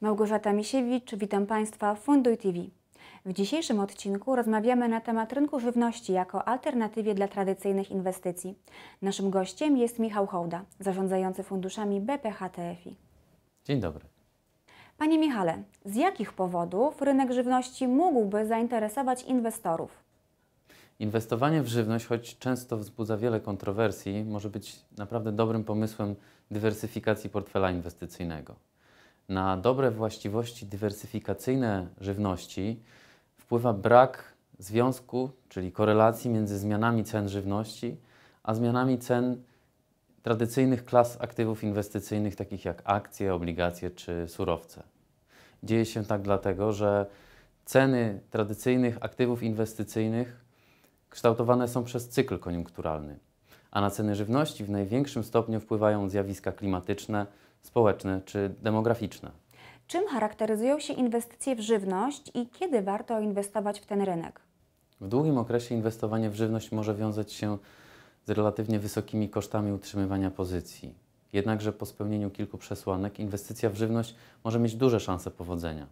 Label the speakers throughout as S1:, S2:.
S1: Małgorzata Misiewicz, witam Państwa w Funduj TV. W dzisiejszym odcinku rozmawiamy na temat rynku żywności jako alternatywie dla tradycyjnych inwestycji. Naszym gościem jest Michał Hołda, zarządzający funduszami BPHTFI. Dzień dobry. Panie Michale, z jakich powodów rynek żywności mógłby zainteresować inwestorów?
S2: Inwestowanie w żywność, choć często wzbudza wiele kontrowersji, może być naprawdę dobrym pomysłem dywersyfikacji portfela inwestycyjnego. Na dobre właściwości dywersyfikacyjne żywności wpływa brak związku, czyli korelacji między zmianami cen żywności a zmianami cen tradycyjnych klas aktywów inwestycyjnych, takich jak akcje, obligacje czy surowce. Dzieje się tak dlatego, że ceny tradycyjnych aktywów inwestycyjnych kształtowane są przez cykl koniunkturalny a na ceny żywności w największym stopniu wpływają zjawiska klimatyczne, społeczne czy demograficzne.
S1: Czym charakteryzują się inwestycje w żywność i kiedy warto inwestować w ten rynek?
S2: W długim okresie inwestowanie w żywność może wiązać się z relatywnie wysokimi kosztami utrzymywania pozycji. Jednakże po spełnieniu kilku przesłanek inwestycja w żywność może mieć duże szanse powodzenia.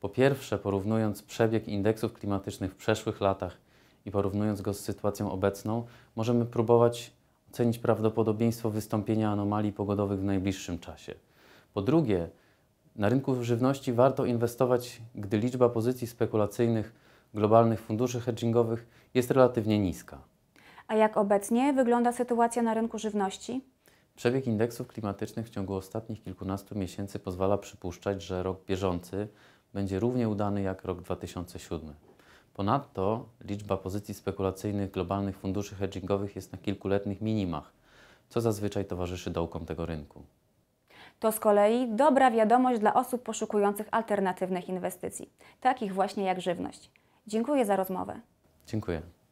S2: Po pierwsze, porównując przebieg indeksów klimatycznych w przeszłych latach i porównując go z sytuacją obecną, możemy próbować ocenić prawdopodobieństwo wystąpienia anomalii pogodowych w najbliższym czasie. Po drugie, na rynku żywności warto inwestować, gdy liczba pozycji spekulacyjnych globalnych funduszy hedgingowych jest relatywnie niska.
S1: A jak obecnie wygląda sytuacja na rynku żywności?
S2: Przebieg indeksów klimatycznych w ciągu ostatnich kilkunastu miesięcy pozwala przypuszczać, że rok bieżący będzie równie udany jak rok 2007. Ponadto liczba pozycji spekulacyjnych globalnych funduszy hedgingowych jest na kilkuletnich minimach, co zazwyczaj towarzyszy dołkom tego rynku.
S1: To z kolei dobra wiadomość dla osób poszukujących alternatywnych inwestycji, takich właśnie jak żywność. Dziękuję za rozmowę. Dziękuję.